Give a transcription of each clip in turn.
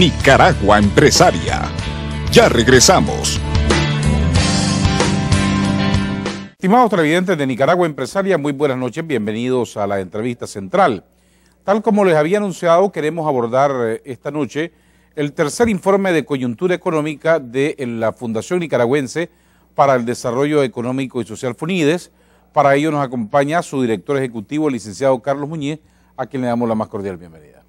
Nicaragua Empresaria. Ya regresamos. Estimados televidentes de Nicaragua Empresaria, muy buenas noches, bienvenidos a la entrevista central. Tal como les había anunciado, queremos abordar eh, esta noche el tercer informe de coyuntura económica de eh, la Fundación Nicaragüense para el Desarrollo Económico y Social FUNIDES. Para ello nos acompaña su director ejecutivo, el licenciado Carlos Muñiz, a quien le damos la más cordial bienvenida.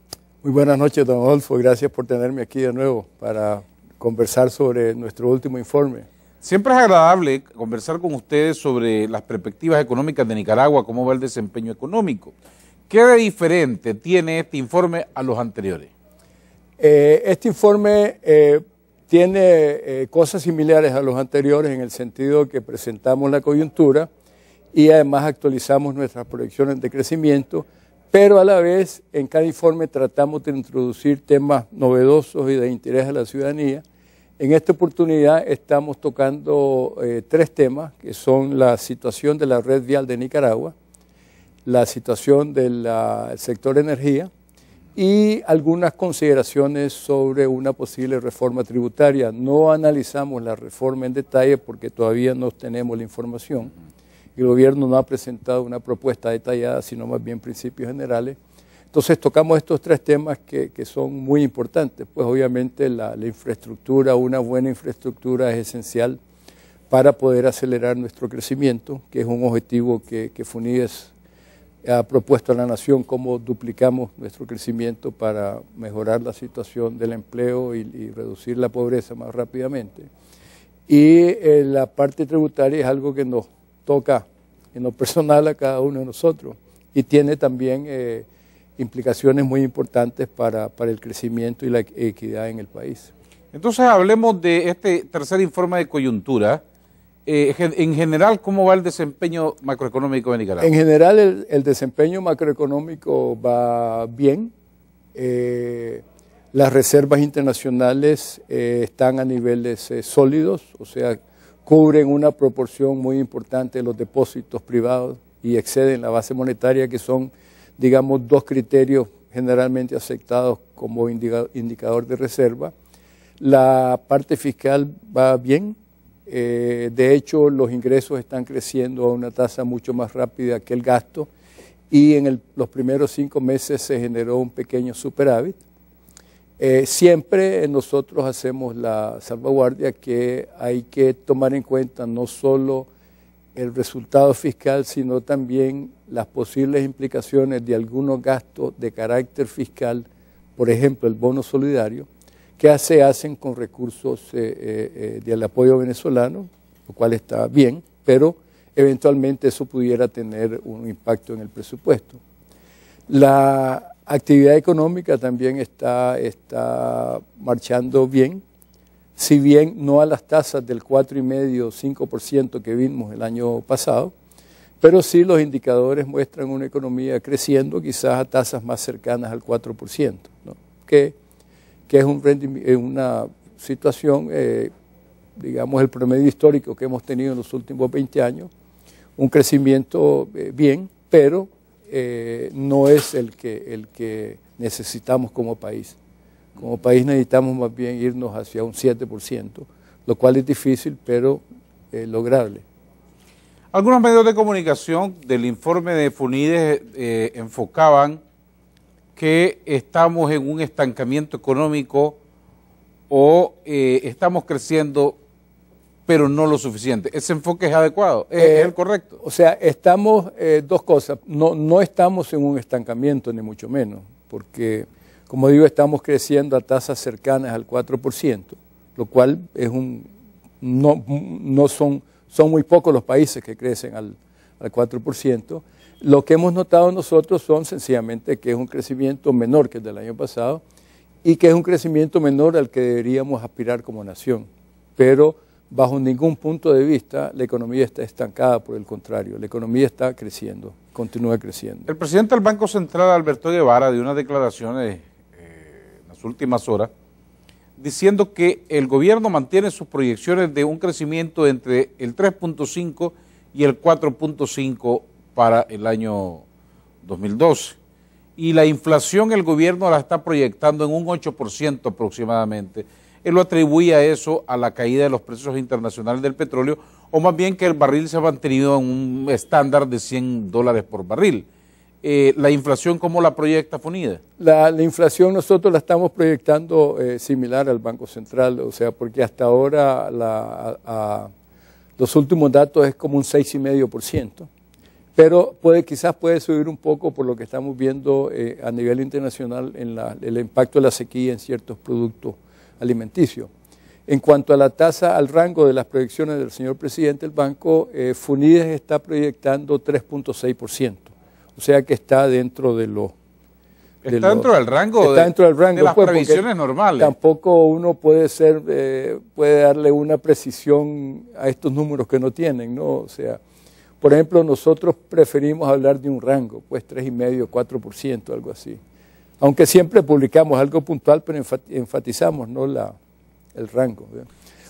Muy buenas noches, don Adolfo. Gracias por tenerme aquí de nuevo para conversar sobre nuestro último informe. Siempre es agradable conversar con ustedes sobre las perspectivas económicas de Nicaragua, cómo va el desempeño económico. ¿Qué diferente tiene este informe a los anteriores? Eh, este informe eh, tiene eh, cosas similares a los anteriores en el sentido que presentamos la coyuntura y además actualizamos nuestras proyecciones de crecimiento pero a la vez en cada informe tratamos de introducir temas novedosos y de interés a la ciudadanía. En esta oportunidad estamos tocando eh, tres temas, que son la situación de la red vial de Nicaragua, la situación del sector energía y algunas consideraciones sobre una posible reforma tributaria. No analizamos la reforma en detalle porque todavía no tenemos la información el gobierno no ha presentado una propuesta detallada, sino más bien principios generales. Entonces tocamos estos tres temas que, son muy importantes. Pues obviamente la, infraestructura, una buena infraestructura es esencial para poder acelerar nuestro crecimiento, que es un objetivo que, que ha propuesto a la nación, cómo duplicamos nuestro crecimiento para mejorar la situación del empleo y, reducir la pobreza más rápidamente. Y eh, la parte tributaria es algo que nos toca en lo personal a cada uno de nosotros y tiene también eh, implicaciones muy importantes para, el crecimiento y la equidad en el país. Entonces hablemos de este tercer informe de coyuntura. Eh, en general, ¿cómo va el desempeño macroeconómico de Nicaragua? En general, el, el desempeño macroeconómico va bien. Eh, las reservas internacionales están a niveles sólidos, o sea, cubren una proporción muy importante de los depósitos privados y exceden la base monetaria, que son, digamos, dos criterios generalmente aceptados como indicador de reserva. La parte fiscal va bien, eh, de hecho los ingresos están creciendo a una tasa mucho más rápida que el gasto y en los primeros cinco meses se generó un pequeño superávit. Eh, siempre nosotros hacemos la salvaguardia que hay que tomar en cuenta no solo el resultado fiscal, sino también las posibles implicaciones de algunos gastos de carácter fiscal, por ejemplo, el bono solidario, que se hacen con recursos eh, eh, del apoyo venezolano, lo cual está bien, pero eventualmente eso pudiera tener un impacto en el presupuesto. La Actividad económica también está, marchando bien, si bien no a las tasas del 4,5 o 5% que vimos el año pasado, pero sí los indicadores muestran una economía creciendo quizás a tasas más cercanas al 4%, que, que, es una situación, eh, digamos, el promedio histórico que hemos tenido en los últimos 20 años, un crecimiento eh, bien, pero eh, no es el que, el que necesitamos como país. Como país necesitamos más bien irnos hacia un 7%, lo cual es difícil, pero eh, lograble. Algunos medios de comunicación del informe de Funides eh, enfocaban que estamos en un estancamiento económico o estamos creciendo pero no lo suficiente. ¿Ese enfoque es adecuado? ¿Es, eh, el correcto? O sea, estamos, eh, dos cosas, no, no estamos en un estancamiento, ni mucho menos, porque, como digo, estamos creciendo a tasas cercanas al 4%, lo cual es un, no, no son, son muy pocos los países que crecen al, al 4%. Lo que hemos notado nosotros son sencillamente que es un crecimiento menor que el del año pasado y que es un crecimiento menor al que deberíamos aspirar como nación. Pero bajo ningún punto de vista la economía está estancada, por el contrario, la economía está creciendo, continúa creciendo. El presidente del Banco Central, Alberto Guevara, dio unas declaraciones eh, en las últimas horas diciendo que el gobierno mantiene sus proyecciones de un crecimiento entre el 3.5 y el 4.5 para el año 2012. Y la inflación el gobierno la está proyectando en un 8% aproximadamente él lo atribuía eso a la caída de los precios internacionales del petróleo, o más bien que el barril se ha mantenido en un estándar de 100 dólares por barril. Eh, ¿La inflación cómo la proyecta FUNIDA? La, inflación nosotros la estamos proyectando eh, similar al Banco Central, o sea, porque hasta ahora los últimos datos es como un 6,5%, pero puede, quizás puede subir un poco por lo que estamos viendo eh, a nivel internacional en el impacto de la sequía en ciertos productos alimenticio. En cuanto a la tasa al rango de las proyecciones del señor presidente del banco, eh, Funides está proyectando 3.6%, o sea que está dentro de los está, dentro del rango de, dentro rango las pues, previsiones normales. Tampoco uno puede ser eh, puede darle una precisión a estos números que no tienen, ¿no? O sea, por ejemplo, nosotros preferimos hablar de un rango, pues 3,5, 4%, algo así aunque siempre publicamos algo puntual, pero enfatizamos ¿no? La, el rango.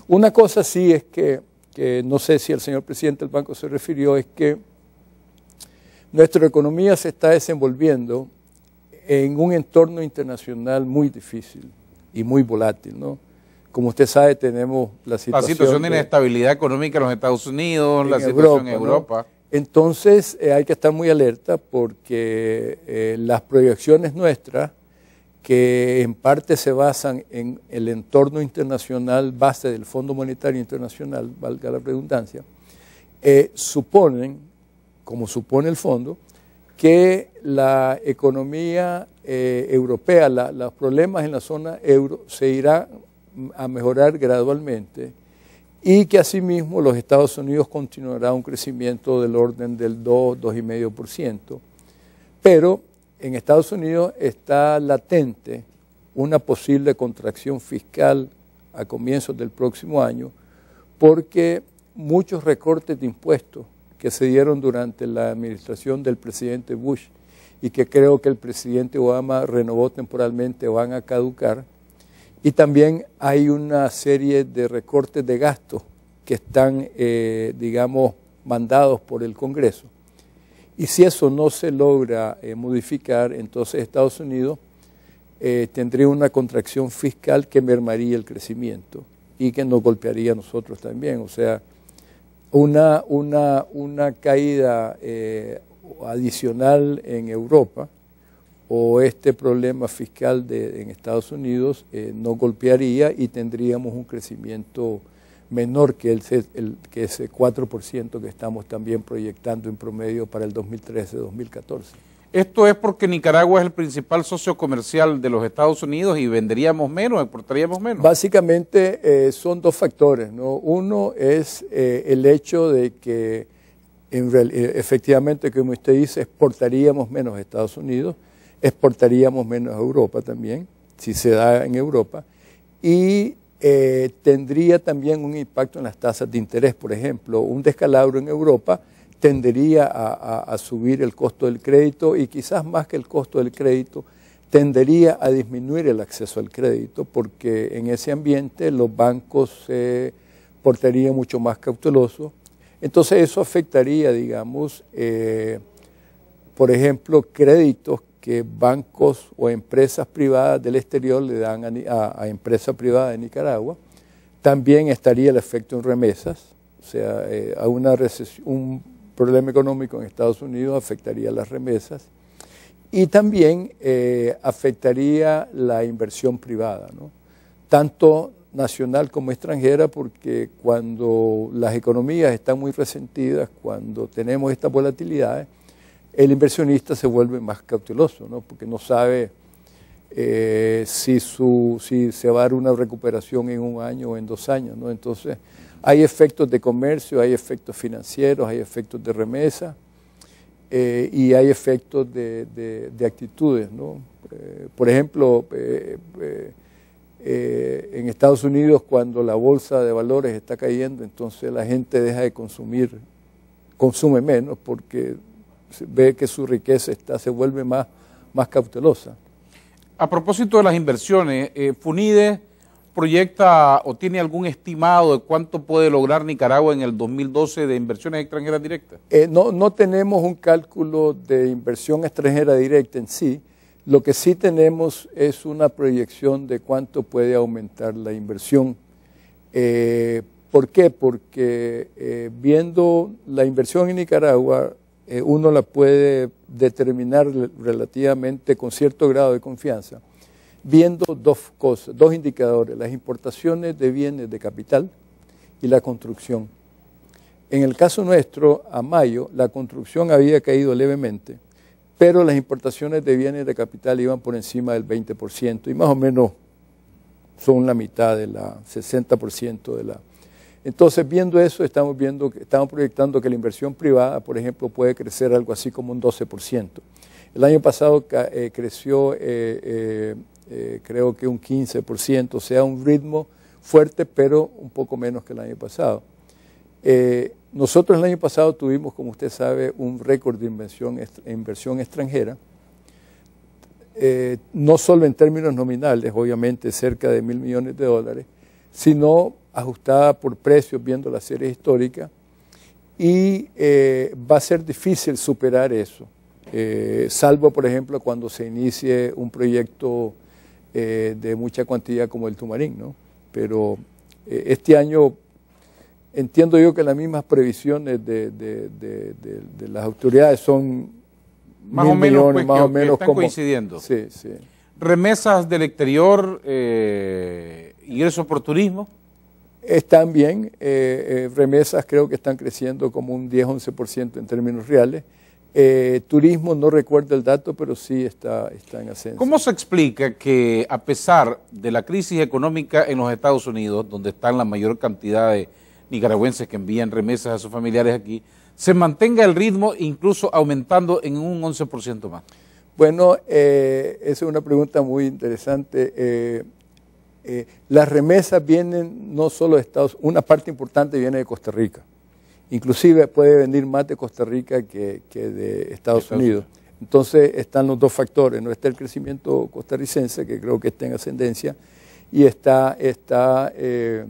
Una cosa sí es que, que, no sé si el señor presidente del banco se refirió, es que nuestra economía se está desenvolviendo en un entorno internacional muy difícil y muy volátil. ¿no? Como usted sabe, tenemos la situación... La situación de inestabilidad económica en los Estados Unidos, la situación en Europa. Entonces eh, hay que estar muy alerta porque eh, las proyecciones nuestras, que en parte se basan en el entorno internacional base del Fondo Monetario Internacional, valga la redundancia, eh, suponen, como supone el fondo, que la economía europea, los problemas en la zona euro se irán mm, a mejorar gradualmente y que asimismo los Estados Unidos continuará un crecimiento del orden del 2, 2,5%. Pero en Estados Unidos está latente una posible contracción fiscal a comienzos del próximo año porque muchos recortes de impuestos que se dieron durante la administración del presidente Bush y que creo que el presidente Obama renovó temporalmente van a caducar, y también hay una serie de recortes de gastos que están, eh, digamos, mandados por el Congreso. Y si eso no se logra eh, modificar, entonces Estados Unidos eh, tendría una contracción fiscal que mermaría el crecimiento y que nos golpearía a nosotros también. O sea, una, una, caída adicional en Europa o este problema fiscal de, en Estados Unidos eh, no golpearía y tendríamos un crecimiento menor que, el, el que ese 4% que estamos también proyectando en promedio para el 2013-2014. Esto es porque Nicaragua es el principal socio comercial de los Estados Unidos y venderíamos menos, exportaríamos menos. Básicamente eh, son dos factores. ¿no? Uno es eh, el hecho de que efectivamente, como usted dice, exportaríamos menos a Estados Unidos exportaríamos menos a Europa también, si se da en Europa, y eh, tendría también un impacto en las tasas de interés, por ejemplo, un descalabro en Europa tendería a, subir el costo del crédito y quizás más que el costo del crédito, tendería a disminuir el acceso al crédito porque en ese ambiente los bancos se portarían mucho más cautelosos. Entonces eso afectaría, digamos, eh, por ejemplo, créditos que bancos o empresas privadas del exterior le dan a, empresas privadas de Nicaragua. También estaría el efecto en remesas, o sea, eh, a una un problema económico en Estados Unidos afectaría las remesas y también eh, afectaría la inversión privada, tanto nacional como extranjera, porque cuando las economías están muy resentidas, cuando tenemos estas volatilidades, el inversionista se vuelve más cauteloso, ¿no? porque no sabe eh, si, su, si se va a dar una recuperación en un año o en dos años. ¿no? Entonces, hay efectos de comercio, hay efectos financieros, hay efectos de remesa eh, y hay efectos de, de, actitudes. ¿no? Eh, por ejemplo, en Estados Unidos cuando la bolsa de valores está cayendo, entonces la gente deja de consumir, consume menos porque ve que su riqueza está, se vuelve más, cautelosa. A propósito de las inversiones, eh, FUNIDE proyecta o tiene algún estimado de cuánto puede lograr Nicaragua en el 2012 de inversiones extranjeras directas? Eh, no, no tenemos un cálculo de inversión extranjera directa en sí. Lo que sí tenemos es una proyección de cuánto puede aumentar la inversión. Eh, ¿Por qué? Porque eh, viendo la inversión en Nicaragua eh, uno la puede determinar relativamente con cierto grado de confianza, viendo dos cosas, dos indicadores, las importaciones de bienes de capital y la construcción. En el caso nuestro, a mayo, la construcción había caído levemente, pero las importaciones de bienes de capital iban por encima del 20% y más o menos son la mitad de la 60% de la entonces, viendo eso, estamos, viendo, estamos proyectando que la inversión privada, por ejemplo, puede crecer algo así como un 12%. El año pasado eh, creció, eh, eh, creo que un 15%, o sea, un ritmo fuerte, pero un poco menos que el año pasado. nosotros el año pasado tuvimos, como usted sabe, un récord de inversión, inversión extranjera, no solo en términos nominales, obviamente cerca de mil millones de dólares, sino ajustada por precios viendo la serie histórica y eh, va a ser difícil superar eso, eh, salvo por ejemplo cuando se inicie un proyecto eh, de mucha cuantía como el Tumarín, ¿no? Pero este año entiendo yo que las mismas previsiones de, de, de, las autoridades son más o menos, pues, más o menos coincidiendo. Sí, sí. Remesas del exterior, ingresos por turismo. Están bien, eh, eh, remesas creo que están creciendo como un 10-11% en términos reales. Eh, turismo, no recuerdo el dato, pero sí está, está en ascenso. ¿Cómo se explica que a pesar de la crisis económica en los Estados Unidos, donde están la mayor cantidad de nicaragüenses que envían remesas a sus familiares aquí, se mantenga el ritmo incluso aumentando en un 11% más? Bueno, esa es una pregunta muy interesante. Eh, las remesas vienen no solo de Estados Unidos, una parte importante viene de Costa Rica. Inclusive puede venir más de Costa Rica que, de Estados, Unidos. Entonces están los dos factores, no está el crecimiento costarricense, que creo que está en ascendencia, y está, eh,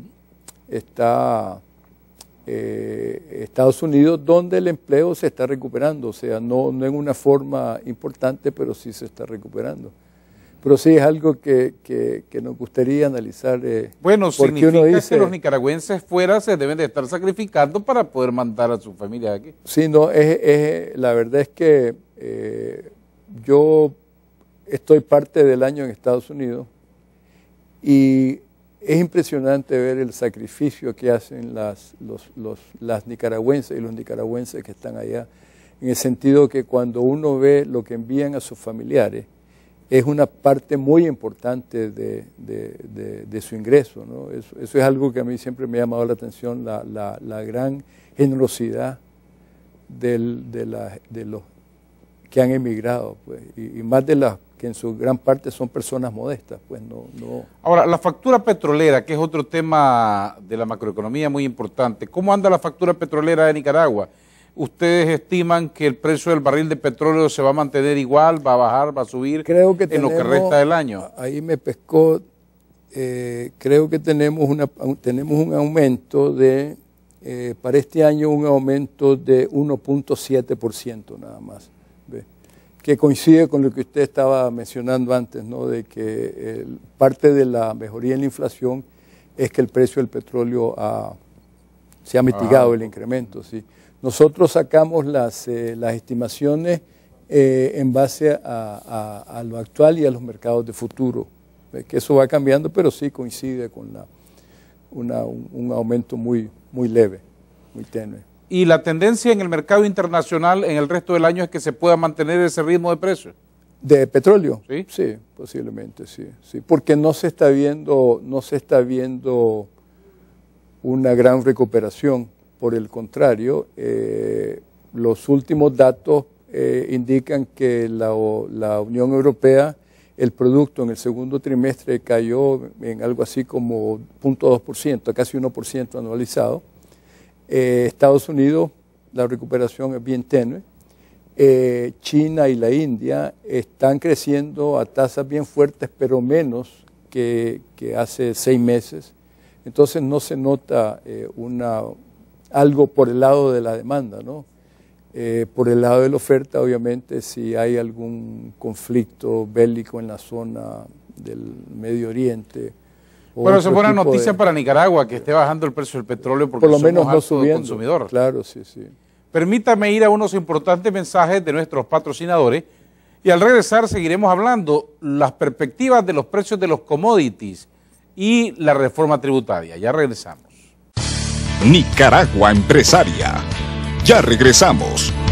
eh, Estados Unidos, donde el empleo se está recuperando, o sea, no en una forma importante, pero sí se está recuperando pero sí es algo que, nos gustaría analizar. Eh, bueno, significa que los nicaragüenses fuera se deben de estar sacrificando para poder mandar a su familia aquí. Sí, no, la verdad es que eh, yo estoy parte del año en Estados Unidos y es impresionante ver el sacrificio que hacen las, las nicaragüenses y los nicaragüenses que están allá, en el sentido que cuando uno ve lo que envían a sus familiares, es una parte muy importante de, su ingreso. ¿no? Eso, es algo que a mí siempre me ha llamado la atención, la, la, gran generosidad de, los que han emigrado, pues, y, más de las que en su gran parte son personas modestas, pues no, no. Ahora, la factura petrolera, que es otro tema de la macroeconomía muy importante, ¿cómo anda la factura petrolera de Nicaragua? ¿Ustedes estiman que el precio del barril de petróleo se va a mantener igual, va a bajar, va a subir creo que en lo que resta del año? Ahí me pescó, eh, creo que tenemos, tenemos un aumento de, eh, para este año un aumento de 1.7% nada más, que coincide con lo que usted estaba mencionando antes, ¿no? de que parte de la mejoría en la inflación es que el precio del petróleo se ha mitigado el incremento, sí. Nosotros sacamos las, eh, estimaciones eh, en base a, lo actual y a los mercados de futuro, que eso va cambiando, pero sí coincide con un, aumento muy, leve, muy tenue. ¿Y la tendencia en el mercado internacional en el resto del año es que se pueda mantener ese ritmo de precios? ¿De petróleo? Sí. Sí, posiblemente, sí. sí. Porque no se está viendo, no se está viendo una gran recuperación por el contrario, eh, los últimos datos eh, indican que la, la, Unión Europea, el producto en el segundo trimestre cayó en algo así como 0.2%, casi 1% anualizado. Eh, Estados Unidos, la recuperación es bien tenue. China y la India están creciendo a tasas bien fuertes, pero menos que hace seis meses. Entonces no se nota una algo por el lado de la demanda, ¿no? Eh, por el lado de la oferta, obviamente, si hay algún conflicto bélico en la zona del Medio Oriente. Bueno, eso es buena noticia para Nicaragua, que esté bajando el precio del petróleo porque por lo menos no subiendo, consumidor. Claro, sí, sí. Permítame ir a unos importantes mensajes de nuestros patrocinadores y al regresar seguiremos hablando las perspectivas de los precios de los commodities y la reforma tributaria. Ya regresamos. Nicaragua Empresaria. Ya regresamos.